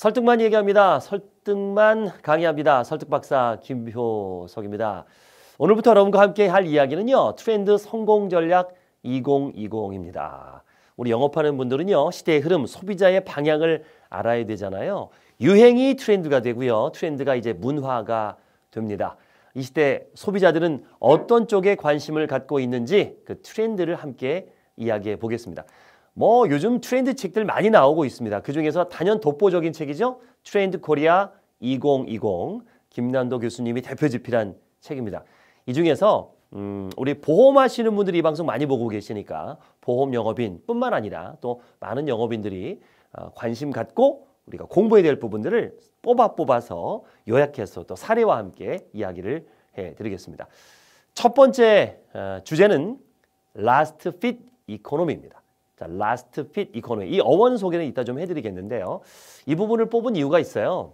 설득만 얘기합니다. 설득만 강의합니다. 설득박사 김효석입니다. 오늘부터 여러분과 함께 할 이야기는요. 트렌드 성공 전략 2020입니다. 우리 영업하는 분들은요. 시대의 흐름, 소비자의 방향을 알아야 되잖아요. 유행이 트렌드가 되고요. 트렌드가 이제 문화가 됩니다. 이 시대 소비자들은 어떤 쪽에 관심을 갖고 있는지 그 트렌드를 함께 이야기해 보겠습니다. 뭐 요즘 트렌드 책들 많이 나오고 있습니다. 그중에서 단연 독보적인 책이죠. 트렌드 코리아 2020 김난도 교수님이 대표 집필한 책입니다. 이 중에서 음, 우리 보험하시는 분들이 이 방송 많이 보고 계시니까 보험 영업인 뿐만 아니라 또 많은 영업인들이 어, 관심 갖고 우리가 공부해야 될 부분들을 뽑아 뽑아서 요약해서 또 사례와 함께 이야기를 해드리겠습니다. 첫 번째 어, 주제는 라스트 핏 이코노미입니다. 자, last fit economy. 이 어원 소개는 이따 좀 해드리겠는데요. 이 부분을 뽑은 이유가 있어요.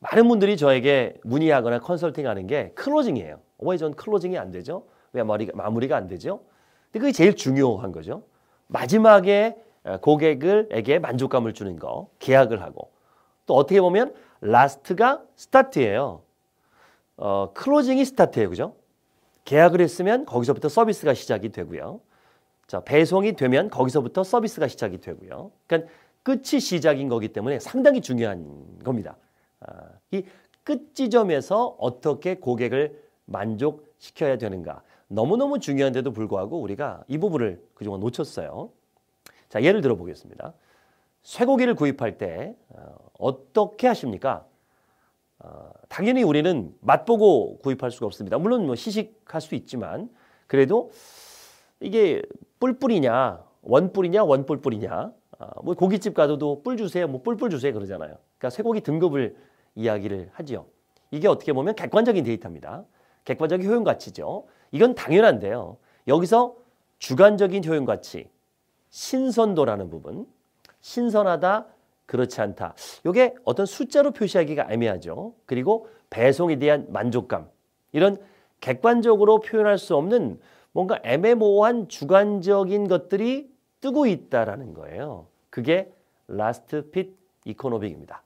많은 분들이 저에게 문의하거나 컨설팅하는 게 클로징이에요. 왜 저는 클로징이 안 되죠? 왜 마무리가, 마무리가 안 되죠? 근데 그게 제일 중요한 거죠. 마지막에 어, 고객을에게 만족감을 주는 거, 계약을 하고 또 어떻게 보면 라스트가 스타트예요. 어, 클로징이 스타트예요, 그죠? 계약을 했으면 거기서부터 서비스가 시작이 되고요. 자, 배송이 되면 거기서부터 서비스가 시작이 되고요. 그러니까 끝이 시작인 거기 때문에 상당히 중요한 겁니다. 아, 이 끝지점에서 어떻게 고객을 만족시켜야 되는가. 너무너무 중요한데도 불구하고 우리가 이 부분을 그동안 놓쳤어요. 자, 예를 들어 보겠습니다. 쇠고기를 구입할 때 어, 떻게 하십니까? 어, 당연히 우리는 맛보고 구입할 수가 없습니다. 물론 뭐 시식할 수 있지만 그래도 이게 뿔뿔이냐 원뿔이냐 원뿔뿔이냐 아, 뭐 고깃집 가도도 뿔 주세요 뭐 뿔뿔 주세요 그러잖아요. 그러니까 쇠고기 등급을 이야기를 하지요. 이게 어떻게 보면 객관적인 데이터입니다. 객관적인 효용 가치죠. 이건 당연한데요. 여기서 주관적인 효용 가치, 신선도라는 부분, 신선하다, 그렇지 않다. 이게 어떤 숫자로 표시하기가 애매하죠. 그리고 배송에 대한 만족감, 이런 객관적으로 표현할 수 없는 뭔가 애매모호한 주관적인 것들이 뜨고 있다라는 거예요. 그게 라스트 핏이코노빅입니다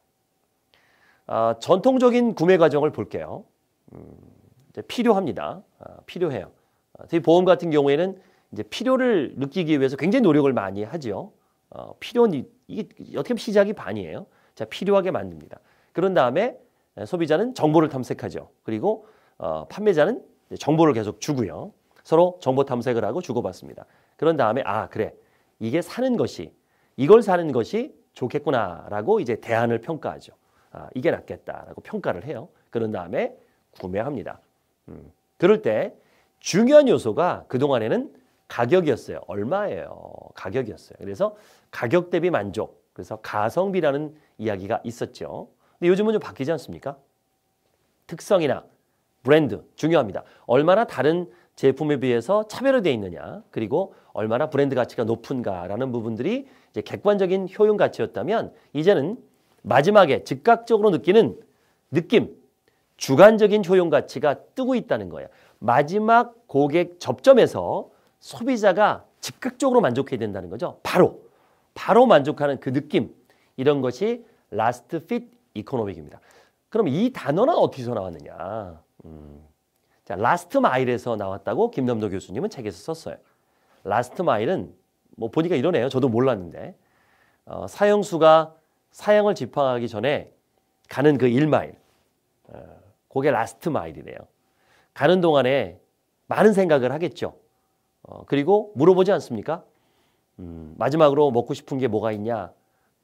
아, 전통적인 구매 과정을 볼게요. 음, 필요합니다. 아, 필요해요. 아, 특히 보험 같은 경우에는 이제 필요를 느끼기 위해서 굉장히 노력을 많이 하죠. 어, 필요는 이게 어떻게 보면 시작이 반이에요. 자, 필요하게 만듭니다. 그런 다음에 소비자는 정보를 탐색하죠. 그리고 어, 판매자는 정보를 계속 주고요. 서로 정보 탐색을 하고 주고받습니다. 그런 다음에 아 그래 이게 사는 것이 이걸 사는 것이 좋겠구나라고 이제 대안을 평가하죠. 아, 이게 낫겠다라고 평가를 해요. 그런 다음에 구매합니다. 음, 그럴 때 중요한 요소가 그동안에는 가격이었어요. 얼마예요? 가격이었어요. 그래서 가격 대비 만족. 그래서 가성비라는 이야기가 있었죠. 근데 요즘은 좀 바뀌지 않습니까? 특성이나 브랜드 중요합니다. 얼마나 다른 제품에 비해서 차별화되어 있느냐 그리고 얼마나 브랜드 가치가 높은가라는 부분들이 이제 객관적인 효용 가치였다면 이제는 마지막에 즉각적으로 느끼는 느낌 주관적인 효용 가치가 뜨고 있다는 거예요. 마지막 고객 접점에서 소비자가 즉각적으로 만족해야 된다는 거죠. 바로 바로 만족하는 그 느낌 이런 것이 라스트 핏 이코노믹입니다. 그럼 이 단어는 어디서 나왔느냐? 음. 자, 라스트 마일에서 나왔다고 김남도 교수님은 책에서 썼어요. 라스트 마일은 뭐 보니까 이러네요. 저도 몰랐는데. 어, 사형수가 사형을 집행하기 전에 가는 그 1마일. 어, 그게 라스트 마일이래요. 가는 동안에 많은 생각을 하겠죠. 어, 그리고 물어보지 않습니까? 음, 마지막으로 먹고 싶은 게 뭐가 있냐?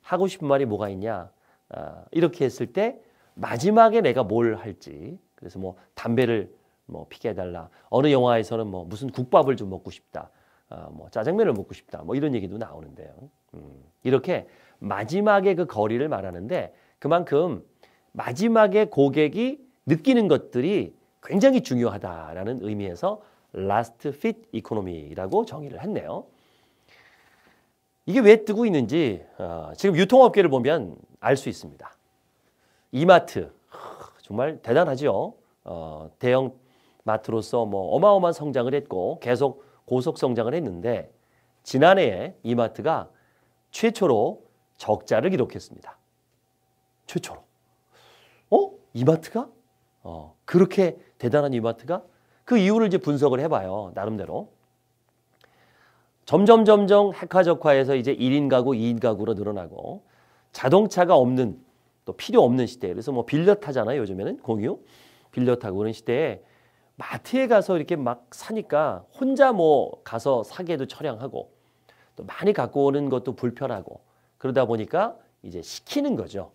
하고 싶은 말이 뭐가 있냐? 어, 이렇게 했을 때 마지막에 내가 뭘 할지. 그래서 뭐 담배를 뭐 피게 해달라. 어느 영화에서는 뭐 무슨 국밥을 좀 먹고 싶다. 어, 뭐 짜장면을 먹고 싶다. 뭐 이런 얘기도 나오는데요. 음, 이렇게 마지막에 그 거리를 말하는데 그만큼 마지막에 고객이 느끼는 것들이 굉장히 중요하다라는 의미에서 last fit economy라고 정의를 했네요. 이게 왜 뜨고 있는지 어, 지금 유통업계를 보면 알 수 있습니다. 이마트 정말 대단하죠. 어, 대형 마트로서 뭐 어마어마한 성장을 했고 계속 고속 성장을 했는데 지난해에 이마트가 최초로 적자를 기록했습니다. 최초로. 어? 이마트가? 어, 그렇게 대단한 이마트가? 그 이유를 이제 분석을 해봐요. 나름대로. 점점 점점 핵화적화해서 이제 1인 가구, 2인 가구로 늘어나고 자동차가 없는 또 필요 없는 시대. 그래서 뭐 빌려 타잖아요. 요즘에는 공유. 빌려 타고 그런 시대에 마트에 가서 이렇게 막 사니까 혼자 뭐 가서 사기에도 처량하고 또 많이 갖고 오는 것도 불편하고 그러다 보니까 이제 시키는 거죠.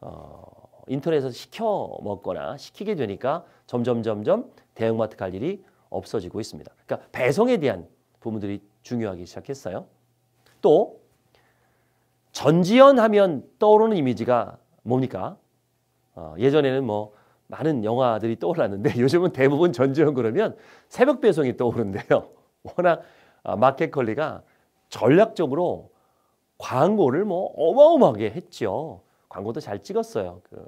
어, 인터넷에서 시켜 먹거나 시키게 되니까 점점 점점 대형마트 갈 일이 없어지고 있습니다. 그러니까 배송에 대한 부분들이 중요하기 시작했어요. 또 전지현 하면 떠오르는 이미지가 뭡니까? 어, 예전에는 뭐 많은 영화들이 떠올랐는데 요즘은 대부분 전지현 그러면 새벽 배송이 떠오른데요 워낙 아, 마켓컬리가 전략적으로 광고를 뭐 어마어마하게 했죠. 광고도 잘 찍었어요. 그,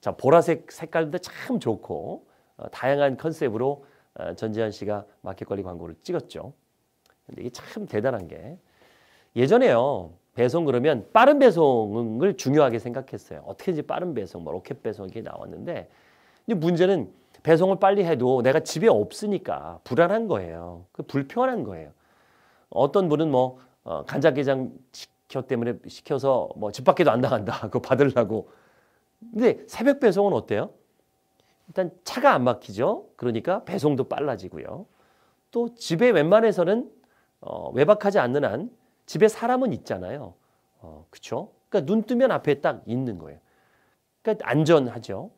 자, 보라색 색깔도 참 좋고 어, 다양한 컨셉으로 어, 전지현 씨가 마켓컬리 광고를 찍었죠. 근데 이게 참 대단한 게 예전에요. 배송 그러면 빠른 배송을 중요하게 생각했어요. 어떻게든지 빠른 배송, 뭐 로켓 배송 이게 나왔는데 근데 문제는 배송을 빨리 해도 내가 집에 없으니까 불안한 거예요. 그 불편한 거예요. 어떤 분은 뭐 어, 간장게장 시켜 때문에 시켜서 뭐집 밖에도 안 나간다. 그거 받으려고. 근데 새벽 배송은 어때요? 일단 차가 안 막히죠. 그러니까 배송도 빨라지고요. 또 집에 웬만해서는 어, 외박하지 않는 한 집에 사람은 있잖아요. 어, 그렇죠? 그러니까 눈 뜨면 앞에 딱 있는 거예요. 그러니까 안전하죠.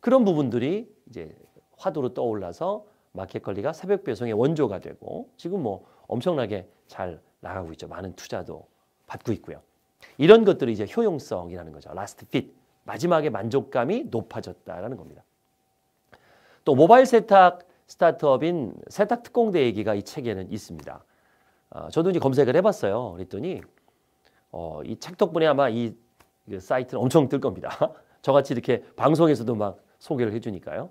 그런 부분들이 이제 화두로 떠올라서 마켓컬리가 새벽 배송의 원조가 되고 지금 뭐 엄청나게 잘 나가고 있죠. 많은 투자도 받고 있고요. 이런 것들이 이제 효용성이라는 거죠. 라스트 핏. 마지막에 만족감이 높아졌다라는 겁니다. 또 모바일 세탁 스타트업인 세탁특공대 얘기가 이 책에는 있습니다. 어, 저도 이제 검색을 해봤어요. 그랬더니 어, 이 책 덕분에 아마 이 그 사이트는 엄청 뜰 겁니다. 저같이 이렇게 방송에서도 막 소개를 해주니까요.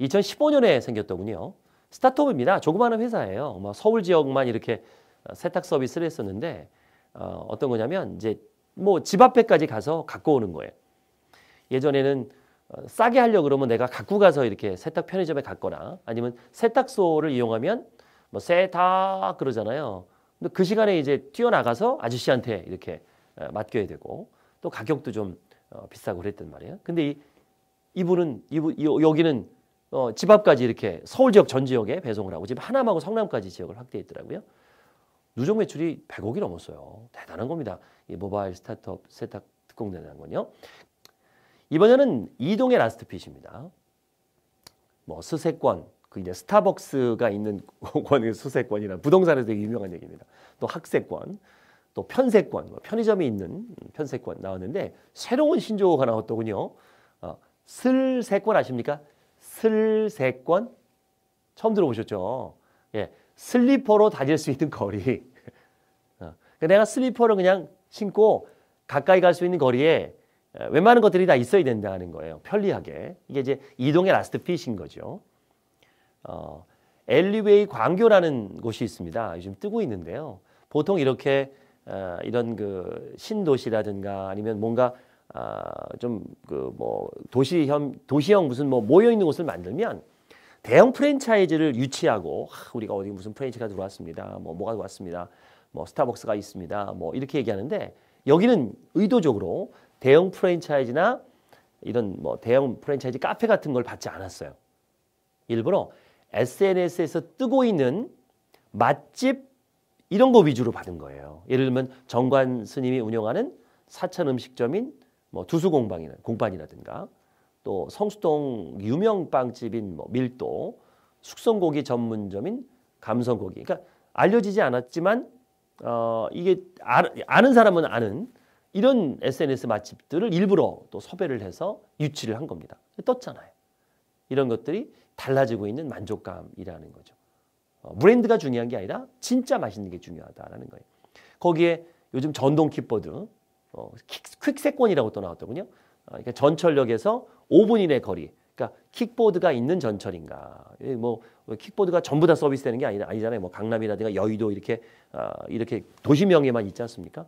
2015년에 생겼더군요. 스타트업입니다. 조그마한 회사예요. 뭐 서울 지역만 이렇게 어, 세탁 서비스를 했었는데 어, 어떤 거냐면 이제 뭐 집 앞에까지 가서 갖고 오는 거예요. 예전에는 어, 싸게 하려 그러면 내가 갖고 가서 이렇게 세탁 편의점에 갔거나 아니면 세탁소를 이용하면 뭐 세탁 그러잖아요. 근데 그 시간에 이제 뛰어나가서 아저씨한테 이렇게 어, 맡겨야 되고 또 가격도 좀 비싸고 그랬단 말이에요. 근데 이 이분은 이분 여기는 어, 집 앞까지 이렇게 서울 지역 전 지역에 배송을 하고 지금 하남하고 성남까지 지역을 확대했더라고요. 누적 매출이 100억이 넘었어요. 대단한 겁니다. 이 모바일 스타트업 세탁 특공대라는 건요. 이번에는 이동의 라스트핏입니다. 뭐 수세권, 그 이제 스타벅스가 있는 권의 수세권이나 부동산에서 되게 유명한 얘기입니다. 또 학세권, 또 편세권, 뭐 편의점이 있는 편세권 나왔는데 새로운 신조어가 나왔더군요. 슬세권 아십니까? 슬세권? 처음 들어보셨죠? 예, 슬리퍼로 다닐 수 있는 거리. 어, 그러니까 내가 슬리퍼를 그냥 신고 가까이 갈 수 있는 거리에 어, 웬만한 것들이 다 있어야 된다는 거예요. 편리하게. 이게 이제 이동의 라스트 핏인 거죠. 어, 엘리웨이 광교라는 곳이 있습니다. 요즘 뜨고 있는데요. 보통 이렇게 어, 이런 그 신도시라든가 아니면 뭔가 아좀그뭐 도시형 도시형 무슨 뭐 모여 있는 곳을 만들면 대형 프랜차이즈를 유치하고 아, 우리가 어디 무슨 프랜차이즈가 들어왔습니다. 뭐 뭐가 들어왔습니다. 뭐 스타벅스가 있습니다. 뭐 이렇게 얘기하는데 여기는 의도적으로 대형 프랜차이즈나 이런 뭐 대형 프랜차이즈 카페 같은 걸 받지 않았어요. 일부러 SNS에서 뜨고 있는 맛집 이런 거 위주로 받은 거예요. 예를 들면 정관 스님이 운영하는 사천 음식점인 뭐 두수공방이나 공판이라든가 또 성수동 유명 빵집인 뭐 밀도 숙성고기 전문점인 감성고기 그러니까 알려지지 않았지만 어, 이게 아, 는 사람은 아는 이런 SNS 맛집들을 일부러 또 섭외를 해서 유치를 한 겁니다. 떴잖아요. 이런 것들이 달라지고 있는 만족감이라는 거죠. 어, 브랜드가 중요한 게 아니라 진짜 맛있는 게 중요하다라는 거예요. 거기에 요즘 전동 킥보드 어, 퀵세권이라고 또 나왔더군요. 아, 그러니까 전철역에서 5분 이내 거리. 그러니까 킥보드가 있는 전철인가. 예, 뭐, 뭐 킥보드가 전부 다 서비스되는 게 아니, 아니잖아요. 뭐 강남이라든가 여의도 이렇게 어, 이렇게 도시명에만 있지 않습니까?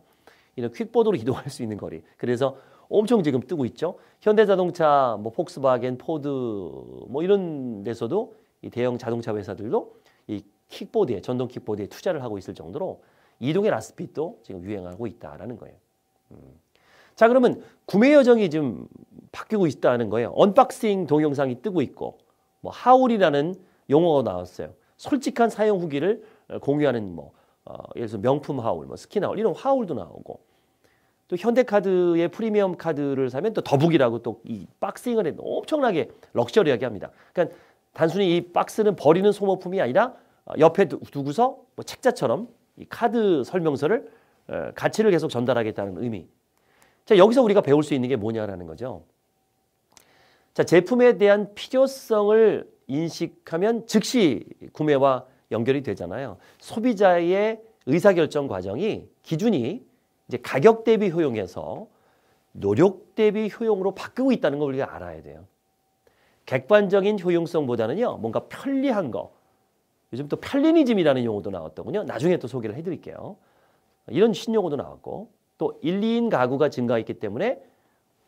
이런 퀵보드로 이동할 수 있는 거리. 그래서 엄청 지금 뜨고 있죠. 현대자동차, 뭐 폭스바겐, 포드 뭐 이런 데서도 이 대형 자동차 회사들도 이 킥보드에 전동 킥보드에 투자를 하고 있을 정도로 이동의 라스핏도 지금 유행하고 있다라는 거예요. 음. 자 그러면 구매 여정이 지금 바뀌고 있다는 거예요. 언박싱 동영상이 뜨고 있고 뭐 하울이라는 용어가 나왔어요. 솔직한 사용 후기를 어, 공유하는 뭐 어, 예를 들어 서 명품 하울, 뭐 스킨 하울 이런 하울도 나오고 또 현대카드의 프리미엄 카드를 사면 또 더북이라고 또 이 박싱을 해 엄청나게 럭셔리하게 합니다. 그러니까 단순히 이 박스는 버리는 소모품이 아니라 어, 옆에 두고서 뭐 책자처럼 이 카드 설명서를 어, 가치를 계속 전달하겠다는 의미. 자, 여기서 우리가 배울 수 있는 게 뭐냐라는 거죠. 자, 제품에 대한 필요성을 인식하면 즉시 구매와 연결이 되잖아요. 소비자의 의사결정 과정이 기준이 이제 가격 대비 효용에서 노력 대비 효용으로 바뀌고 있다는 걸 우리가 알아야 돼요. 객관적인 효용성보다는요, 뭔가 편리한 거. 요즘 또 편리니즘이라는 용어도 나왔더군요. 나중에 또 소개를 해드릴게요. 이런 신용어도 나왔고 또 1, 2인 가구가 증가했기 때문에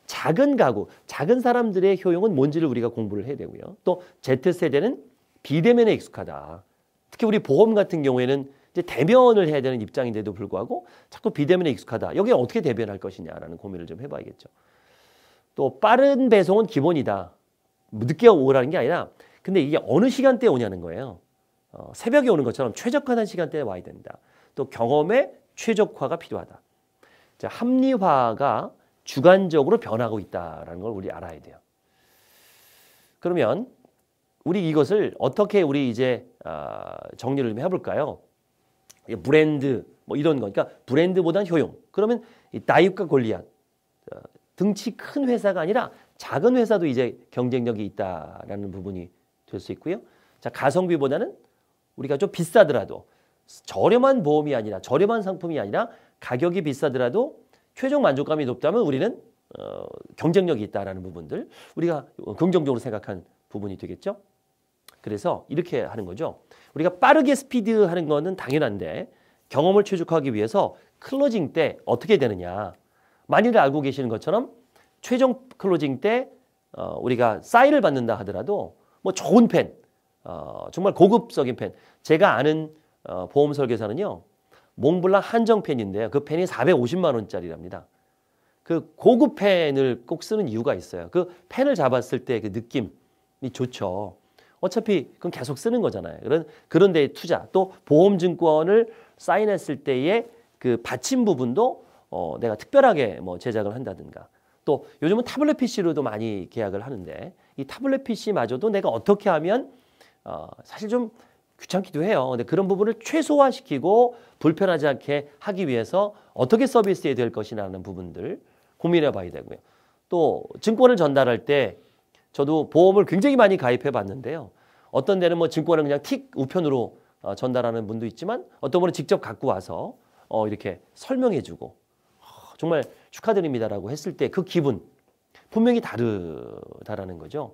작은 가구, 작은 사람들의 효용은 뭔지를 우리가 공부를 해야 되고요. 또 Z세대는 비대면에 익숙하다. 특히 우리 보험 같은 경우에는 이제 대면을 해야 되는 입장인데도 불구하고 자꾸 비대면에 익숙하다. 여기에 어떻게 대변할 것이냐라는 고민을 좀 해봐야겠죠. 또 빠른 배송은 기본이다. 늦게 오라는 게 아니라 근데 이게 어느 시간대에 오냐는 거예요. 어, 새벽에 오는 것처럼 최적화된 시간대에 와야 된다. 또경험에 최적화가 필요하다. 자, 합리화가 주관적으로 변하고 있다라는 걸 우리 알아야 돼요. 그러면 우리 이것을 어떻게 우리 이제 아, 정리를 좀 해볼까요? 브랜드 뭐 이런 거. 그러니까 브랜드보다는 효용. 그러면 다육과 골리앗 어, 등치 큰 회사가 아니라 작은 회사도 이제 경쟁력이 있다라는 부분이 될 수 있고요. 자 가성비보다는 우리가 좀 비싸더라도 저렴한 보험이 아니라 저렴한 상품이 아니라 가격이 비싸더라도 최종 만족감이 높다면 우리는 어, 경쟁력이 있다라는 부분들 우리가 긍정적으로 생각한 부분이 되겠죠. 그래서 이렇게 하는 거죠. 우리가 빠르게 스피드하는 거는 당연한데 경험을 최적화하기 위해서 클로징 때 어떻게 되느냐. 많이들 알고 계시는 것처럼 최종 클로징 때 어, 우리가 사인을 받는다 하더라도 뭐 좋은 펜, 어, 정말 고급적인 펜. 제가 아는 어, 보험 설계사는요. 몽블랑 한정 펜인데요. 그 펜이 450만 원짜리랍니다. 그 고급 펜을 꼭 쓰는 이유가 있어요. 그 펜을 잡았을 때 그 느낌이 좋죠. 어차피 그건 계속 쓰는 거잖아요. 그런 그런 데에 투자 또 보험 증권을 사인했을 때의 그 받침 부분도 어, 내가 특별하게 뭐 제작을 한다든가 또 요즘은 타블렛 PC로도 많이 계약을 하는데 이 타블렛 PC마저도 내가 어떻게 하면 어, 사실 좀 귀찮기도 해요. 근데 그런 부분을 최소화시키고 불편하지 않게 하기 위해서 어떻게 서비스해야 될 것이라는 부분들 고민해 봐야 되고요. 또 증권을 전달할 때 저도 보험을 굉장히 많이 가입해 봤는데요. 어떤 데는 뭐 증권을 그냥 틱 우편으로 어, 전달하는 분도 있지만 어떤 분은 직접 갖고 와서 어, 이렇게 설명해 주고 어, 정말 축하드립니다라고 했을 때 그 기분 분명히 다르다라는 거죠.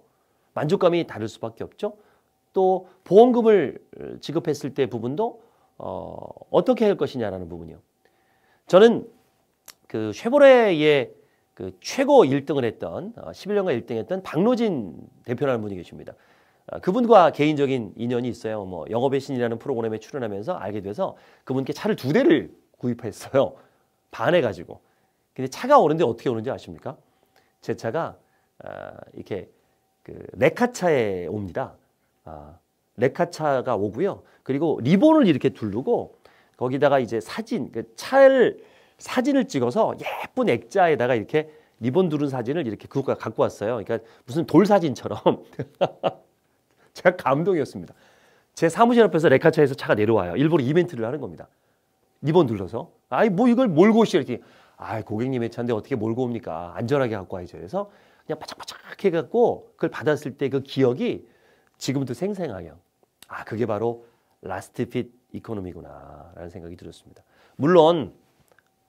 만족감이 다를 수밖에 없죠. 또 보험금을 지급했을 때 부분도 어, 어떻게 할 것이냐라는 부분이요. 저는 그 쉐보레의 그 최고 1등을 했던 11년간 어, 1등했던 박노진 대표라는 분이 계십니다. 어, 그분과 개인적인 인연이 있어요. 뭐 영업의 신이라는 프로그램에 출연하면서 알게 돼서 그분께 차를 두 대를 구입했어요. 반해 가지고. 근데 차가 오는데 어떻게 오는지 아십니까? 제 차가 어, 이렇게 그 네카 차에 옵니다. 아, 레카차가 오고요. 그리고 리본을 이렇게 두르고 거기다가 이제 사진, 그 차를 사진을 찍어서 예쁜 액자에다가 이렇게 리본 두른 사진을 이렇게 그가 갖고 왔어요. 그러니까 무슨 돌 사진처럼 제가 감동이었습니다. 제 사무실 앞에서 레카차에서 차가 내려와요. 일부러 이벤트를 하는 겁니다. 리본 둘러서 아이 뭐 이걸 몰고 오시죠 이렇게 아 고객님의 차인데 어떻게 몰고 옵니까 안전하게 갖고 와야죠 그래서 그냥 바짝바짝 해갖고 그걸 받았을 때 그 기억이 지금도 생생하게요. 아, 그게 바로 라스트 핏 이코노미구나라는 생각이 들었습니다. 물론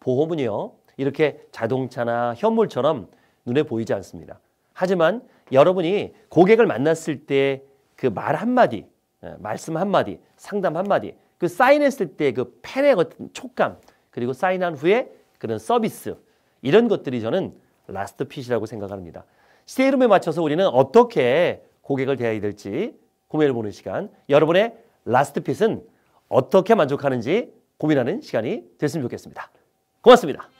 보험은요. 이렇게 자동차나 현물처럼 눈에 보이지 않습니다. 하지만 여러분이 고객을 만났을 때 그 말 한마디, 예, 말씀 한마디, 상담 한마디, 그 사인했을 때 그 펜의 어떤 촉감, 그리고 사인한 후에 그런 서비스, 이런 것들이 저는 라스트 핏이라고 생각합니다. 시세이름에 맞춰서 우리는 어떻게 고객을 대해야 될지 고민해 보는 시간. 여러분의 라스트 핏은 어떻게 만족하는지 고민하는 시간이 됐으면 좋겠습니다. 고맙습니다.